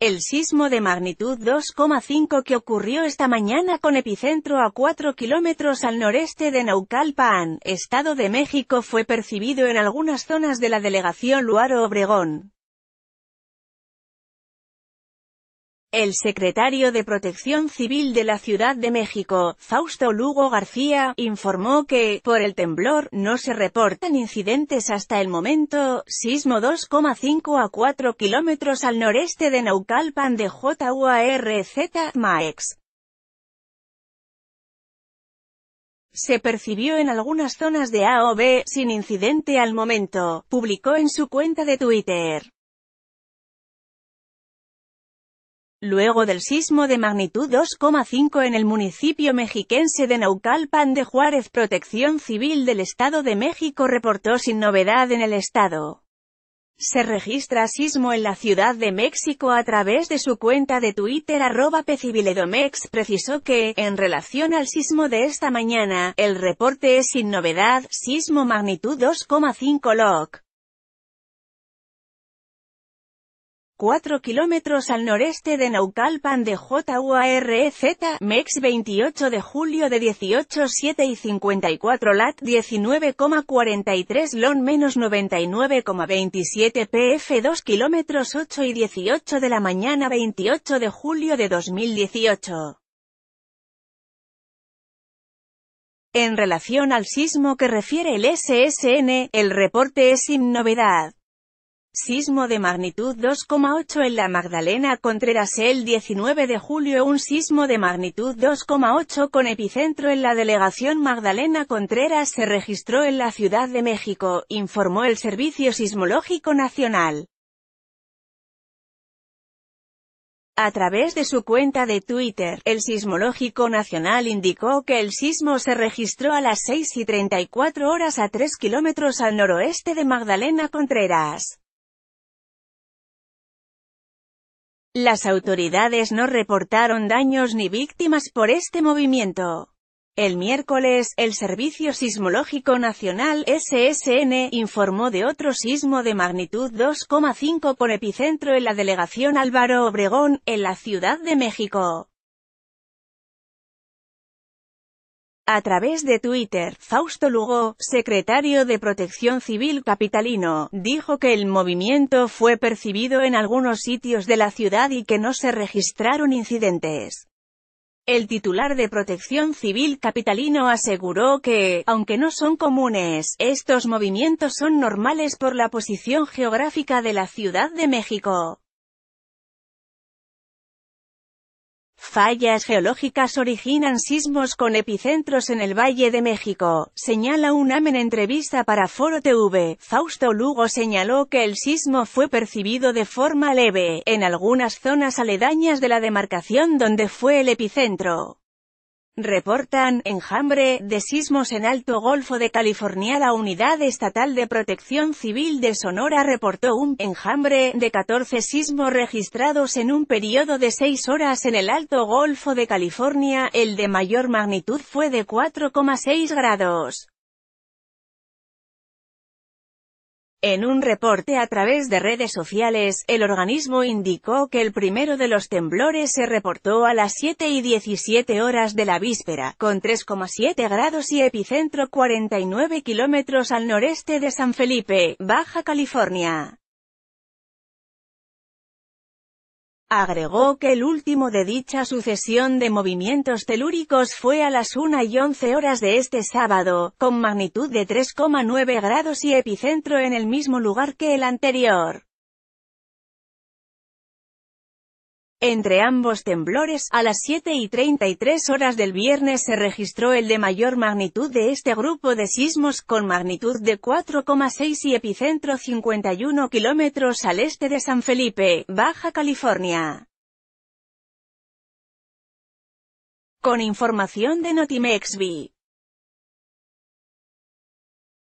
El sismo de magnitud 2,5 que ocurrió esta mañana con epicentro a 4 kilómetros al noreste de Naucalpan, Estado de México fue percibido en algunas zonas de la delegación Luaro Obregón. El secretario de Protección Civil de la Ciudad de México, Fausto Lugo García, informó que, por el temblor, no se reportan incidentes hasta el momento, sismo 2,5 a 4 kilómetros al noreste de Naucalpan de JUARZ Maex. se percibió en algunas zonas de AOB, sin incidente al momento, publicó en su cuenta de Twitter. Luego del sismo de magnitud 2,5 en el municipio mexiquense de Naucalpan de Juárez Protección Civil del Estado de México reportó sin novedad en el estado. Se registra sismo en la Ciudad de México a través de su cuenta de Twitter arroba pecibiledomex precisó que, en relación al sismo de esta mañana, el reporte es sin novedad, sismo magnitud 2,5 LOC. 4 kilómetros al noreste de Naucalpan de J.U.A.R.E.Z. MEX 28 de julio de 18 7 y 54 LAT 19,43 LON 99,27 PF 2 kilómetros 8 y 18 de la mañana 28 de julio de 2018. En relación al sismo que refiere el SSN, el reporte es sin novedad. Sismo de magnitud 2,8 en la Magdalena Contreras el 19 de julio un sismo de magnitud 2,8 con epicentro en la delegación Magdalena Contreras se registró en la Ciudad de México, informó el Servicio Sismológico Nacional. A través de su cuenta de Twitter, el Sismológico Nacional indicó que el sismo se registró a las 6 y 34 horas a 3 kilómetros al noroeste de Magdalena Contreras. Las autoridades no reportaron daños ni víctimas por este movimiento. El miércoles, el Servicio Sismológico Nacional SSN informó de otro sismo de magnitud 2,5 por epicentro en la delegación Álvaro Obregón, en la Ciudad de México. A través de Twitter, Fausto Lugo, secretario de Protección Civil capitalino, dijo que el movimiento fue percibido en algunos sitios de la ciudad y que no se registraron incidentes. El titular de Protección Civil capitalino aseguró que, aunque no son comunes, estos movimientos son normales por la posición geográfica de la Ciudad de México. Fallas geológicas originan sismos con epicentros en el Valle de México, señala un AMEN entrevista para Foro TV. Fausto Lugo señaló que el sismo fue percibido de forma leve, en algunas zonas aledañas de la demarcación donde fue el epicentro. Reportan, enjambre, de sismos en Alto Golfo de California La Unidad Estatal de Protección Civil de Sonora reportó un enjambre de 14 sismos registrados en un periodo de 6 horas en el Alto Golfo de California, el de mayor magnitud fue de 4,6 grados. En un reporte a través de redes sociales, el organismo indicó que el primero de los temblores se reportó a las 7 y 17 horas de la víspera, con 3,7 grados y epicentro 49 kilómetros al noreste de San Felipe, Baja California. Agregó que el último de dicha sucesión de movimientos telúricos fue a las 1 y 11 horas de este sábado, con magnitud de 3,9 grados y epicentro en el mismo lugar que el anterior. Entre ambos temblores, a las 7 y 33 horas del viernes se registró el de mayor magnitud de este grupo de sismos, con magnitud de 4,6 y epicentro 51 kilómetros al este de San Felipe, Baja California. Con información de Notimexvi.